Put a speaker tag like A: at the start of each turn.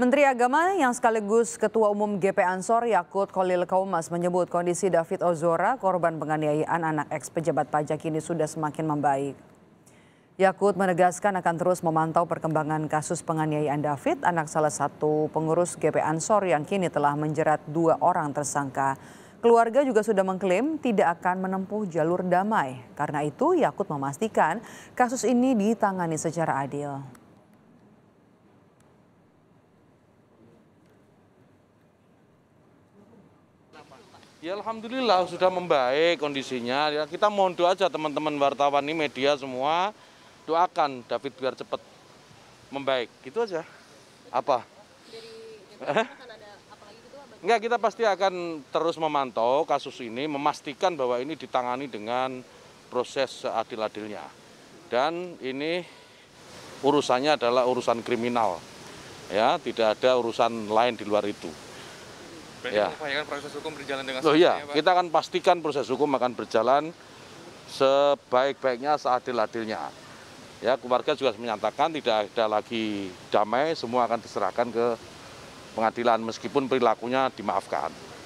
A: Menteri Agama yang sekaligus Ketua Umum GP Ansor Yakut Kolil Kaumas menyebut kondisi David Ozora, korban penganiayaan anak eks pejabat pajak ini sudah semakin membaik. Yakut menegaskan akan terus memantau perkembangan kasus penganiayaan David, anak salah satu pengurus GP Ansor yang kini telah menjerat dua orang tersangka. Keluarga juga sudah mengklaim tidak akan menempuh jalur damai. Karena itu Yakut memastikan kasus ini ditangani secara adil.
B: Ya Alhamdulillah sudah membaik kondisinya. Ya, kita mohon doa aja teman-teman wartawan ini media semua doakan David biar cepat membaik. Gitu aja. Kan gitu, apa? Enggak, kita pasti akan terus memantau kasus ini, memastikan bahwa ini ditangani dengan proses seadil-adilnya. Dan ini urusannya adalah urusan kriminal. Ya, tidak ada urusan lain di luar itu. Berarti ya.
C: upayakan proses hukum berjalan dengan Loh, iya. Ya, kita
B: akan pastikan proses hukum akan berjalan sebaik-baiknya, seadil-adilnya. Ya, keluarga juga menyatakan tidak ada lagi damai, semua akan diserahkan ke pengadilan meskipun perilakunya dimaafkan.